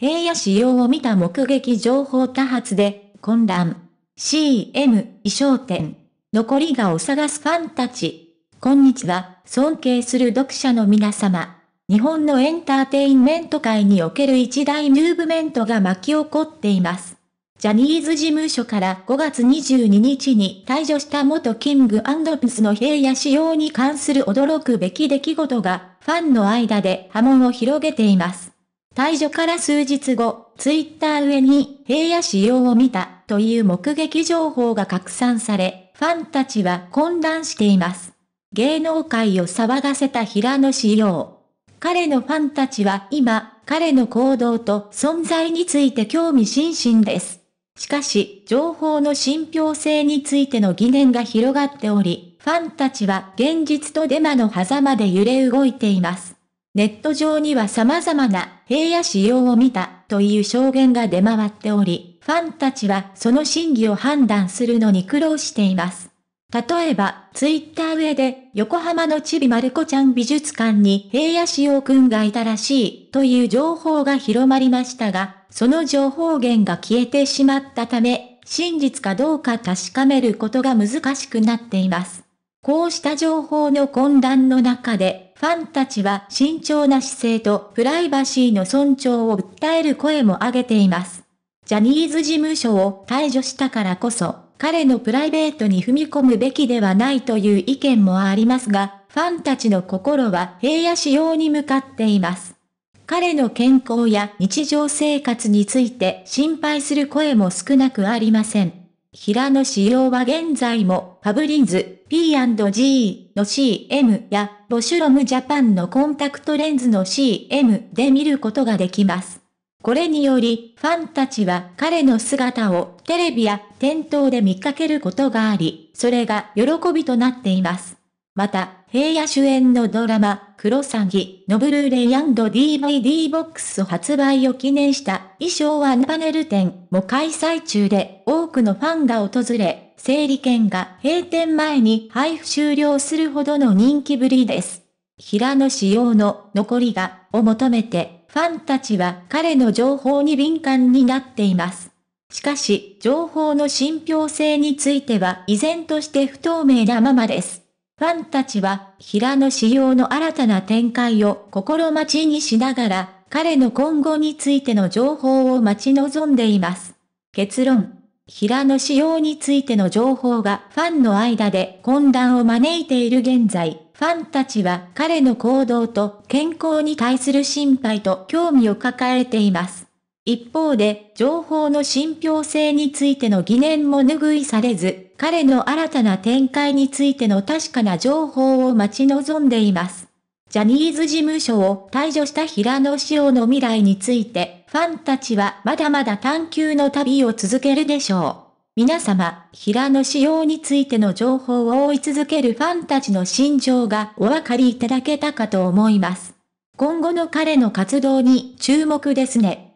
平野仕様を見た目撃情報多発で、混乱。CM、衣装店。残りがを探すファンたち。こんにちは、尊敬する読者の皆様。日本のエンターテインメント界における一大ムーブメントが巻き起こっています。ジャニーズ事務所から5月22日に退場した元キングピスの平野仕様に関する驚くべき出来事がファンの間で波紋を広げています。退場から数日後、ツイッター上に平野仕様を見たという目撃情報が拡散され、ファンたちは混乱しています。芸能界を騒がせた平野仕様。彼のファンたちは今、彼の行動と存在について興味津々です。しかし、情報の信憑性についての疑念が広がっており、ファンたちは現実とデマの狭間で揺れ動いています。ネット上には様々な平野仕様を見たという証言が出回っており、ファンたちはその真偽を判断するのに苦労しています。例えば、ツイッター上で、横浜のちびまる子ちゃん美術館に平野志陽くんがいたらしい、という情報が広まりましたが、その情報源が消えてしまったため、真実かどうか確かめることが難しくなっています。こうした情報の混乱の中で、ファンたちは慎重な姿勢とプライバシーの尊重を訴える声も上げています。ジャニーズ事務所を退除したからこそ、彼のプライベートに踏み込むべきではないという意見もありますが、ファンたちの心は平野仕様に向かっています。彼の健康や日常生活について心配する声も少なくありません。平野仕様は現在もファブリーズ、P&G の CM やボシュロムジャパンのコンタクトレンズの CM で見ることができます。これによりファンたちは彼の姿をテレビや店頭で見かけることがあり、それが喜びとなっています。また、平野主演のドラマ、クロサギのブルーレイ &DVD ボックス発売を記念した衣装ワンパネル展も開催中で多くのファンが訪れ、整理券が閉店前に配布終了するほどの人気ぶりです。平野仕様の残りがを求めて、ファンたちは彼の情報に敏感になっています。しかし、情報の信憑性については依然として不透明なままです。ファンたちは、平野仕様の新たな展開を心待ちにしながら、彼の今後についての情報を待ち望んでいます。結論。平野仕様についての情報がファンの間で混乱を招いている現在、ファンたちは彼の行動と健康に対する心配と興味を抱えています。一方で、情報の信憑性についての疑念も拭いされず、彼の新たな展開についての確かな情報を待ち望んでいます。ジャニーズ事務所を退場した平野紫耀の未来について、ファンたちはまだまだ探求の旅を続けるでしょう。皆様、平野紫耀についての情報を追い続けるファンたちの心情がお分かりいただけたかと思います。今後の彼の活動に注目ですね。